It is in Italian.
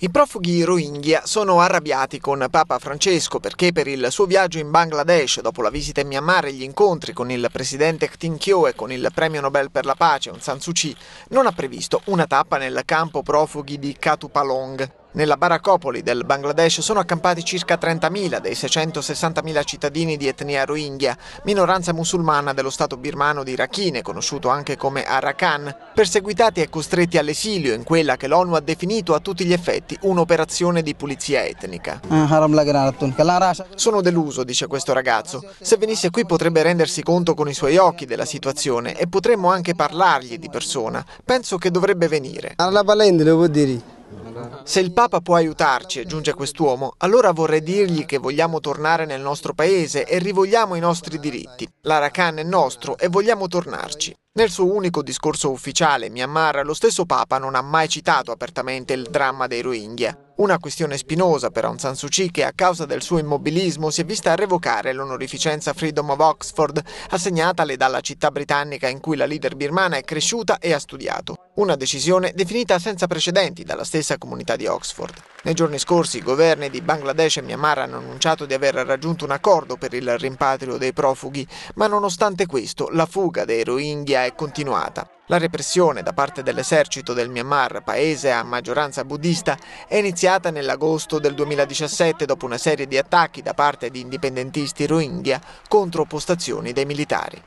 I profughi Rohingya sono arrabbiati con Papa Francesco perché per il suo viaggio in Bangladesh, dopo la visita in Myanmar e gli incontri con il presidente Kyo e con il premio Nobel per la pace Aung San Suu Kyi, non ha previsto una tappa nel campo profughi di Katupalong. Nella baracopoli del Bangladesh sono accampati circa 30.000 dei 660.000 cittadini di etnia Rohingya, minoranza musulmana dello stato birmano di Rakhine, conosciuto anche come Arakan, perseguitati e costretti all'esilio in quella che l'ONU ha definito a tutti gli effetti un'operazione di pulizia etnica. Ah, sono deluso, dice questo ragazzo. Se venisse qui potrebbe rendersi conto con i suoi occhi della situazione e potremmo anche parlargli di persona. Penso che dovrebbe venire. Alla lo vuol dire. Se il Papa può aiutarci, aggiunge quest'uomo, allora vorrei dirgli che vogliamo tornare nel nostro paese e rivogliamo i nostri diritti. L'Arakan è nostro e vogliamo tornarci. Nel suo unico discorso ufficiale, Myanmar, lo stesso Papa non ha mai citato apertamente il dramma dei Rohingya. Una questione spinosa per Aung San Suu Kyi che a causa del suo immobilismo si è vista revocare l'onorificenza Freedom of Oxford assegnatale dalla città britannica in cui la leader birmana è cresciuta e ha studiato. Una decisione definita senza precedenti dalla stessa comunità di Oxford. Nei giorni scorsi i governi di Bangladesh e Myanmar hanno annunciato di aver raggiunto un accordo per il rimpatrio dei profughi, ma nonostante questo la fuga dei Rohingya è continuata. La repressione da parte dell'esercito del Myanmar, paese a maggioranza buddista, è iniziata nell'agosto del 2017 dopo una serie di attacchi da parte di indipendentisti rohingya contro postazioni dei militari.